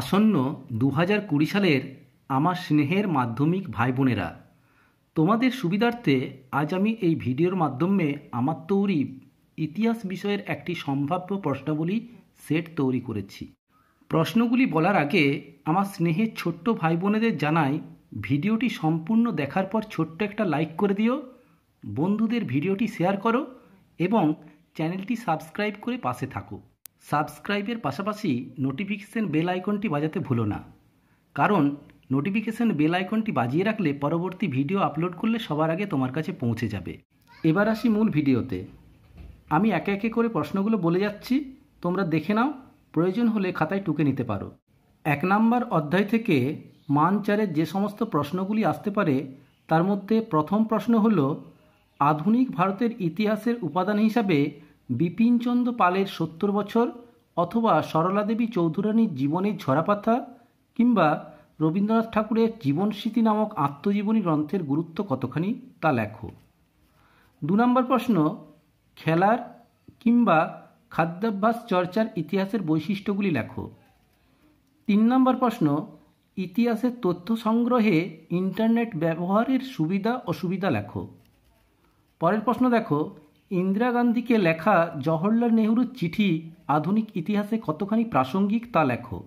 আসন্ন দু হাজার কুড়ি সালের আমার স্নেহের মাধ্যমিক ভাই বোনেরা তোমাদের সুবিধার্থে আজ আমি এই ভিডিওর মাধ্যমে আমার তৈরি ইতিহাস বিষয়ের একটি সম্ভাব্য প্রশ্নাবলী সেট তৈরি করেছি প্রশ্নগুলি বলার আগে আমার স্নেহের ছোট্ট ভাই বোনেদের জানাই ভিডিওটি সম্পূর্ণ দেখার পর ছোট্ট একটা লাইক করে দিও বন্ধুদের ভিডিওটি শেয়ার করো এবং চ্যানেলটি সাবস্ক্রাইব করে পাশে থাকো সাবস্ক্রাইবের পাশাপাশি নোটিফিকেশান বেল আইকনটি বাজাতে ভুলো না কারণ নোটিফিকেশান বেল আইকনটি বাজিয়ে রাখলে পরবর্তী ভিডিও আপলোড করলে সবার আগে তোমার কাছে পৌঁছে যাবে এবার আসি মূল ভিডিওতে আমি একে একে করে প্রশ্নগুলো বলে যাচ্ছি তোমরা দেখে নাও প্রয়োজন হলে খাতায় টুকে নিতে পারো এক নাম্বার অধ্যায় থেকে মান চারের যে সমস্ত প্রশ্নগুলি আসতে পারে তার মধ্যে প্রথম প্রশ্ন হল আধুনিক ভারতের ইতিহাসের উপাদান হিসাবে বিপিনচন্দ্র পালের সত্তর বছর অথবা সরলাদেবী চৌধুরানীর জীবনের ঝরাপাতা কিংবা রবীন্দ্রনাথ ঠাকুরের জীবনস্মৃতি নামক আত্মজীবনী গ্রন্থের গুরুত্ব কতখানি তা লেখো দু নম্বর প্রশ্ন খেলার কিংবা খাদ্যাভ্যাস চর্চার ইতিহাসের বৈশিষ্ট্যগুলি লেখো তিন নম্বর প্রশ্ন ইতিহাসের তথ্য সংগ্রহে ইন্টারনেট ব্যবহারের সুবিধা অসুবিধা লেখো পরের প্রশ্ন দেখো ইন্দিরা গান্ধীকে লেখা জওহরলাল নেহরুর চিঠি আধুনিক ইতিহাসে কতখানি প্রাসঙ্গিক তা লেখো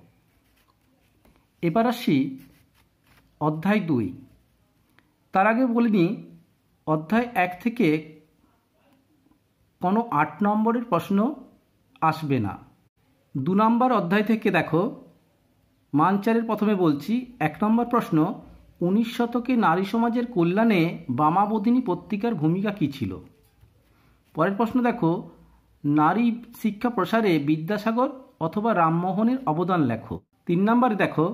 এবার আসি অধ্যায় দুই তার আগে বলিনি অধ্যায় এক থেকে কোনো আট নম্বরের প্রশ্ন আসবে না দু নম্বর অধ্যায় থেকে দেখো মানচারের প্রথমে বলছি এক নম্বর প্রশ্ন উনিশ শতকে নারী সমাজের কল্যাণে বামাবোধিনী পত্রিকার ভূমিকা কী ছিল পরের প্রশ্ন দেখো নারী শিক্ষা প্রসারে বিদ্যাসাগর অথবা রামমোহনের অবদান লেখো তিন নম্বরে দেখো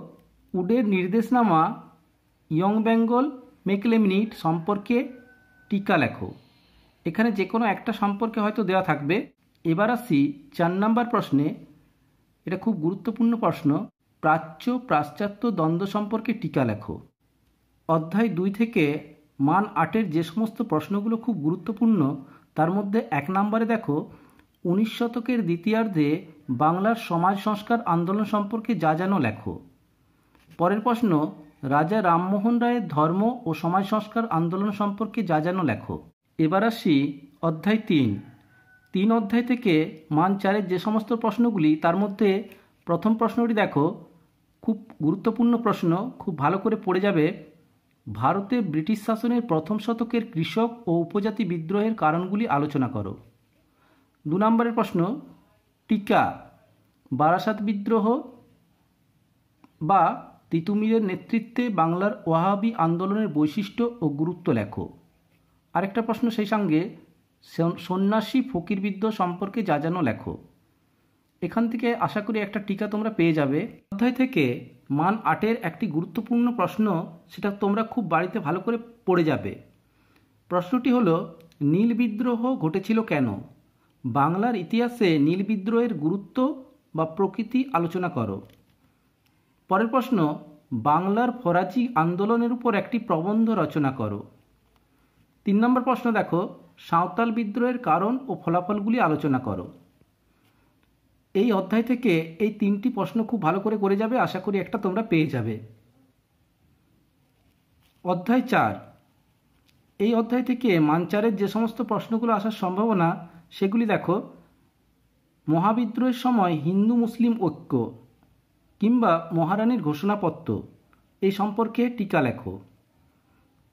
উডের নির্দেশনামা ইয়ং বেঙ্গল মেকলেমিনিট সম্পর্কে টিকা লেখো এখানে যে কোনো একটা সম্পর্কে হয়তো দেওয়া থাকবে এবার আসি চার নম্বর প্রশ্নে এটা খুব গুরুত্বপূর্ণ প্রশ্ন প্রাচ্য পাশ্চাত্য দ্বন্দ্ব সম্পর্কে টিকা লেখো অধ্যায় দুই থেকে মান আটের যে সমস্ত প্রশ্নগুলো খুব গুরুত্বপূর্ণ তার মধ্যে এক নম্বরে দেখো উনিশ শতকের দ্বিতীয়ার্ধে বাংলার সমাজ সংস্কার আন্দোলন সম্পর্কে যা যেন লেখো পরের প্রশ্ন রাজা রামমোহন রায়ের ধর্ম ও সমাজ সংস্কার আন্দোলন সম্পর্কে যা যেন লেখো এবার আসি অধ্যায় তিন তিন অধ্যায় থেকে মান চারের যে সমস্ত প্রশ্নগুলি তার মধ্যে প্রথম প্রশ্নটি দেখো খুব গুরুত্বপূর্ণ প্রশ্ন খুব ভালো করে পড়ে যাবে ভারতে ব্রিটিশ শাসনের প্রথম শতকের কৃষক ও উপজাতি বিদ্রোহের কারণগুলি আলোচনা করো দু নম্বরের প্রশ্ন টিকা বারাসাত বিদ্রোহ বা তিতুমিরের নেতৃত্বে বাংলার ওয়াহাবি আন্দোলনের বৈশিষ্ট্য ও গুরুত্ব লেখো আরেকটা প্রশ্ন সেই সঙ্গে সন্ন্যাসী ফকির বিদ্রোহ সম্পর্কে যা যেন লেখো এখান থেকে আশা করি একটা টিকা তোমরা পেয়ে যাবে অধ্যায় থেকে মান আটের একটি গুরুত্বপূর্ণ প্রশ্ন সেটা তোমরা খুব বাড়িতে ভালো করে পড়ে যাবে প্রশ্নটি হল নীল বিদ্রোহ ঘটেছিল কেন বাংলার ইতিহাসে নীল বিদ্রোহের গুরুত্ব বা প্রকৃতি আলোচনা করো পরের প্রশ্ন বাংলার ফরাজি আন্দোলনের উপর একটি প্রবন্ধ রচনা করো তিন নম্বর প্রশ্ন দেখো সাঁওতাল বিদ্রোহের কারণ ও ফলাফলগুলি আলোচনা করো এই অধ্যায় থেকে এই তিনটি প্রশ্ন খুব ভালো করে করে যাবে আশা করি একটা তোমরা পেয়ে যাবে অধ্যায় চার এই অধ্যায় থেকে মানচারের যে সমস্ত প্রশ্নগুলো আসার সম্ভাবনা সেগুলি দেখো মহাবিদ্রোহের সময় হিন্দু মুসলিম ঐক্য কিংবা মহারানীর ঘোষণাপত্র এই সম্পর্কে টিকা লেখো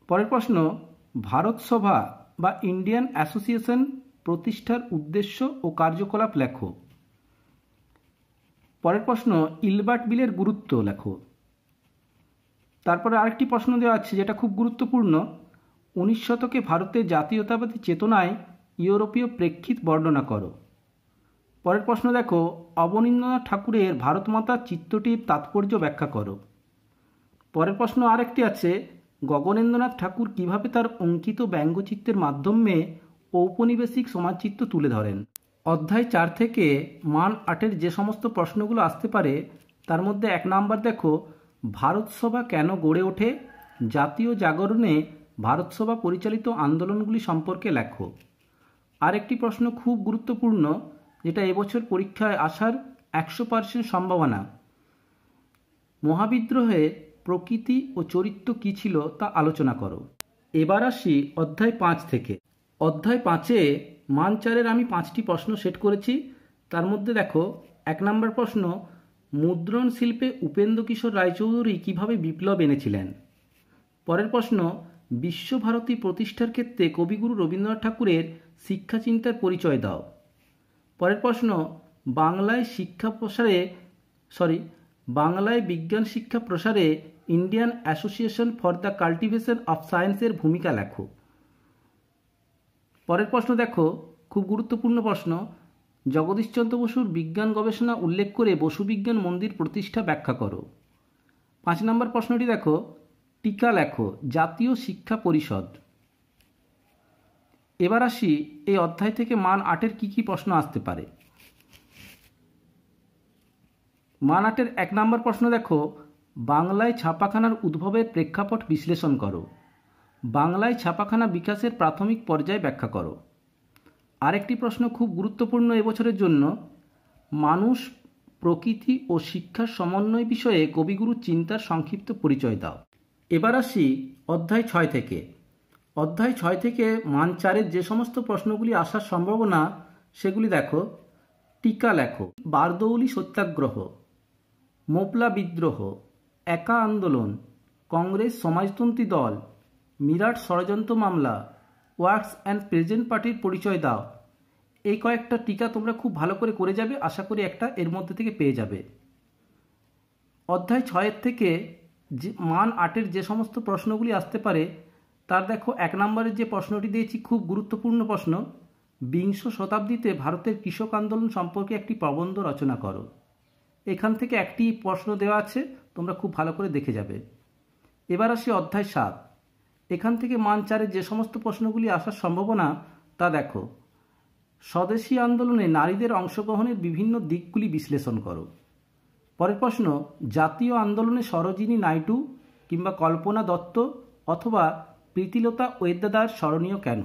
পরের প্রশ্ন ভারত সভা বা ইন্ডিয়ান অ্যাসোসিয়েশন প্রতিষ্ঠার উদ্দেশ্য ও কার্যকলাপ লেখো পরের প্রশ্ন ইলবার্ট বিলের গুরুত্ব লেখো তারপরে আরেকটি প্রশ্ন দেওয়া আছে যেটা খুব গুরুত্বপূর্ণ উনিশ শতকে ভারতের জাতীয়তাবাদী চেতনায় ইউরোপীয় প্রেক্ষিত বর্ণনা করো পরের প্রশ্ন দেখো অবনীন্দ্রনাথ ঠাকুরের ভারতমাতা চিত্রটির তাৎপর্য ব্যাখ্যা করো পরের প্রশ্ন আরেকটি আছে গগনেন্দ্রনাথ ঠাকুর কিভাবে তার অঙ্কিত ব্যঙ্গচিত্রের মাধ্যমে ঔপনিবেশিক সমাজচিত্র তুলে ধরেন অধ্যায় চার থেকে মান আটের যে সমস্ত প্রশ্নগুলো আসতে পারে তার মধ্যে এক নাম্বার দেখো ভারতসভা কেন গড়ে ওঠে জাতীয় জাগরণে ভারতসভা পরিচালিত আন্দোলনগুলি সম্পর্কে লেখো আরেকটি প্রশ্ন খুব গুরুত্বপূর্ণ যেটা এবছর পরীক্ষায় আসার একশো পার্সেন্ট সম্ভাবনা মহাবিদ্রোহে প্রকৃতি ও চরিত্র কী ছিল তা আলোচনা করো এবার আসি অধ্যায় পাঁচ থেকে অধ্যায় পাঁচে মান চারের আমি পাঁচটি প্রশ্ন সেট করেছি তার মধ্যে দেখো এক নম্বর প্রশ্ন মুদ্রণ শিল্পে উপেন্দ্র কিশোর রায়চৌধুরী কীভাবে বিপ্লব এনেছিলেন পরের প্রশ্ন বিশ্বভারতী প্রতিষ্ঠার ক্ষেত্রে কবিগুরু রবীন্দ্রনাথ ঠাকুরের শিক্ষাচিন্তার পরিচয় দাও পরের প্রশ্ন বাংলায় শিক্ষা প্রসারে সরি বাংলায় বিজ্ঞান শিক্ষা প্রসারে Indian Association for the Cultivation of সায়েন্সের ভূমিকা লেখো পরের প্রশ্ন দেখো খুব গুরুত্বপূর্ণ প্রশ্ন জগদীশচন্দ্র বসুর বিজ্ঞান গবেষণা উল্লেখ করে বসু বিজ্ঞান মন্দির প্রতিষ্ঠা ব্যাখ্যা করো পাঁচ নম্বর প্রশ্নটি দেখো টিকা লেখো জাতীয় শিক্ষা পরিষদ এবার আসি এই অধ্যায় থেকে মান আটের কি কি প্রশ্ন আসতে পারে মান আটের এক নম্বর প্রশ্ন দেখো বাংলায় ছাপাখানার উদ্ভবের প্রেক্ষাপট বিশ্লেষণ করো বাংলায় ছাপাখানা বিকাশের প্রাথমিক পর্যায় ব্যাখ্যা করো আরেকটি প্রশ্ন খুব গুরুত্বপূর্ণ এবছরের জন্য মানুষ প্রকৃতি ও শিক্ষার সমন্বয় বিষয়ে কবিগুরু চিন্তার সংক্ষিপ্ত পরিচয় দাও এবার আসি অধ্যায় ছয় থেকে অধ্যায় ছয় থেকে মান চারের যে সমস্ত প্রশ্নগুলি আসার সম্ভাবনা সেগুলি দেখো টিকা লেখো বারদৌলি সত্যাগ্রহ মোপলা বিদ্রোহ একা আন্দোলন কংগ্রেস সমাজতন্ত্রী দল মিরাট ষড়যন্ত্র মামলা ওয়ার্কস অ্যান্ড প্রেজেন্ট পার্টির পরিচয় দাও এই কয়েকটা টিকা তোমরা খুব ভালো করে করে যাবে আশা করি একটা এর মধ্যে থেকে পেয়ে যাবে অধ্যায় ছয়ের থেকে যে মান আটের যে সমস্ত প্রশ্নগুলি আসতে পারে তার দেখো এক নম্বরের যে প্রশ্নটি দিয়েছি খুব গুরুত্বপূর্ণ প্রশ্ন বিংশ শতাব্দীতে ভারতের কৃষক আন্দোলন সম্পর্কে একটি প্রবন্ধ রচনা করো এখান থেকে একটি প্রশ্ন দেওয়া আছে তোমরা খুব ভালো করে দেখে যাবে এবার আসি অধ্যায় সাত এখান থেকে মান চারে যে সমস্ত প্রশ্নগুলি আসার সম্ভাবনা তা দেখো স্বদেশী আন্দোলনে নারীদের অংশগ্রহণের বিভিন্ন দিকগুলি বিশ্লেষণ করো পরের প্রশ্ন জাতীয় আন্দোলনে সরোজিনী নাইটু কিংবা কল্পনা দত্ত অথবা প্রীতিলতা ওয়েদাদার স্মরণীয় কেন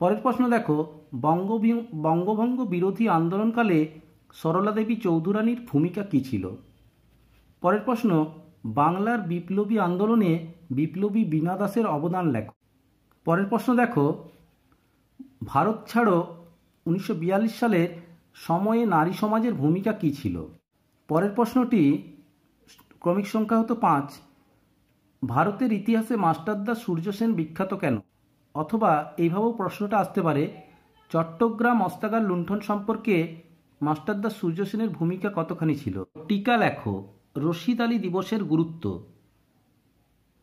পরের প্রশ্ন দেখো বঙ্গভঙ্গ বিরোধী আন্দোলনকালে সরলাদেবী চৌধুরানীর ভূমিকা কী ছিল পরের প্রশ্ন বাংলার বিপ্লবী আন্দোলনে বিপ্লবী বীণা দাসের অবদান লেখো পরের প্রশ্ন দেখো ভারত ছাড়ো উনিশশো সালের সময়ে নারী সমাজের ভূমিকা কী ছিল পরের প্রশ্নটি ক্রমিক সংখ্যা হতো পাঁচ ভারতের ইতিহাসে মাস্টারদা সূর্য সেন বিখ্যাত কেন অথবা এইভাবেও প্রশ্নটা আসতে পারে চট্টগ্রাম অস্তাগার লুণ্ঠন সম্পর্কে মাস্টারদা সূর্য সেনের ভূমিকা কতখানি ছিল টিকা লেখো রশিদ আলী দিবসের গুরুত্ব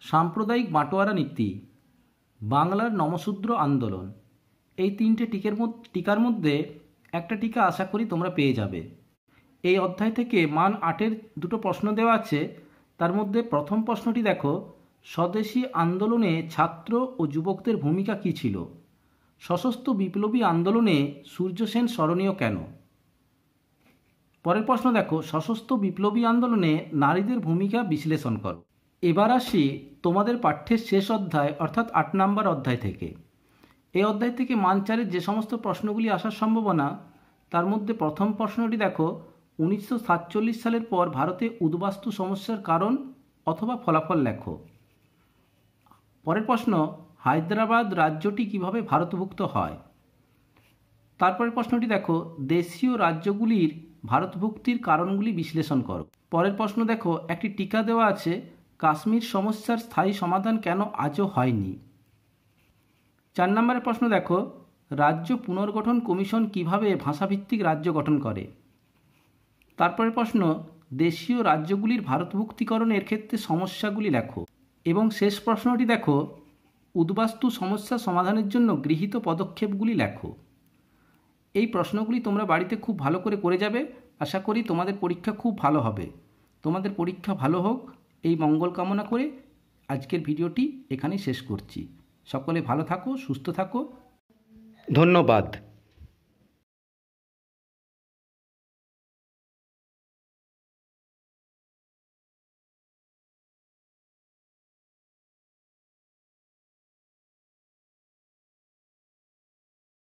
সাম্প্রদায়িক বাঁটোয়ারা নীতি বাংলার নমশূদ্র আন্দোলন এই তিনটে টিকের টিকার মধ্যে একটা টিকা আশা করি তোমরা পেয়ে যাবে এই অধ্যায় থেকে মান আটের দুটো প্রশ্ন দেওয়া আছে তার মধ্যে প্রথম প্রশ্নটি দেখো স্বদেশী আন্দোলনে ছাত্র ও যুবকদের ভূমিকা কী ছিল সশস্ত্র বিপ্লবী আন্দোলনে সূর্যসেন স্মরণীয় কেন পরের প্রশ্ন দেখো সশস্ত্র বিপ্লবী আন্দোলনে নারীদের ভূমিকা বিশ্লেষণ করো এবার আসি তোমাদের পাঠ্যের শেষ অধ্যায় অর্থাৎ আট নম্বর অধ্যায় থেকে এই অধ্যায় থেকে মানচারের যে সমস্ত প্রশ্নগুলি আসার সম্ভাবনা তার মধ্যে প্রথম প্রশ্নটি দেখো উনিশশো সালের পর ভারতে উদ্বাস্তু সমস্যার কারণ অথবা ফলাফল লেখো পরের প্রশ্ন হায়দ্রাবাদ রাজ্যটি কিভাবে ভারতভুক্ত হয় তারপরের প্রশ্নটি দেখো দেশীয় রাজ্যগুলির ভারতভুক্তির কারণগুলি বিশ্লেষণ করো পরের প্রশ্ন দেখো একটি টিকা দেওয়া আছে কাশ্মীর সমস্যার স্থায়ী সমাধান কেন আজও হয়নি চার নম্বরের প্রশ্ন দেখো রাজ্য পুনর্গঠন কমিশন কিভাবে ভাষাভিত্তিক রাজ্য গঠন করে তারপরে প্রশ্ন দেশীয় রাজ্যগুলির ভারতভুক্তিকরণের ক্ষেত্রে সমস্যাগুলি লেখো এবং শেষ প্রশ্নটি দেখো উদ্বাস্তু সমস্যা সমাধানের জন্য গৃহীত পদক্ষেপগুলি লেখো এই প্রশ্নগুলি তোমরা বাড়িতে খুব ভালো করে করে যাবে আশা করি তোমাদের পরীক্ষা খুব ভালো হবে তোমাদের পরীক্ষা ভালো হোক এই মঙ্গল কামনা করে আজকের ভিডিওটি এখানেই শেষ করছি সকলে ভালো থাকো সুস্থ থাকো ধন্যবাদ